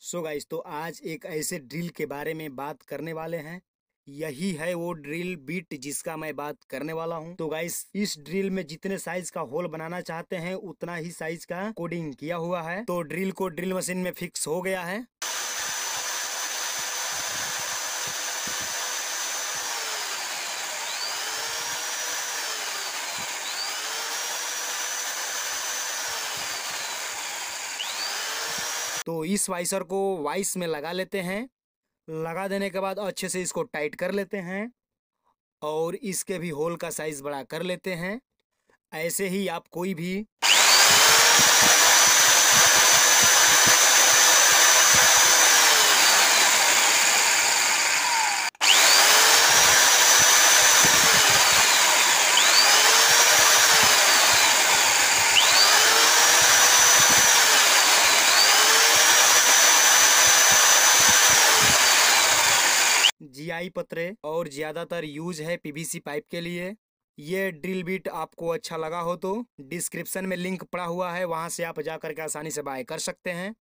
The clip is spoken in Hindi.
सो गाइस तो आज एक ऐसे ड्रिल के बारे में बात करने वाले हैं यही है वो ड्रिल बीट जिसका मैं बात करने वाला हूँ तो गाइस इस ड्रिल में जितने साइज का होल बनाना चाहते हैं उतना ही साइज का कोडिंग किया हुआ है तो ड्रिल को ड्रिल मशीन में फिक्स हो गया है तो इस वाइसर को वाइस में लगा लेते हैं लगा देने के बाद अच्छे से इसको टाइट कर लेते हैं और इसके भी होल का साइज़ बड़ा कर लेते हैं ऐसे ही आप कोई भी जीआई पत्रे और ज़्यादातर यूज है पीवीसी पाइप के लिए ये ड्रिल बीट आपको अच्छा लगा हो तो डिस्क्रिप्शन में लिंक पड़ा हुआ है वहाँ से आप जाकर के आसानी से बाय कर सकते हैं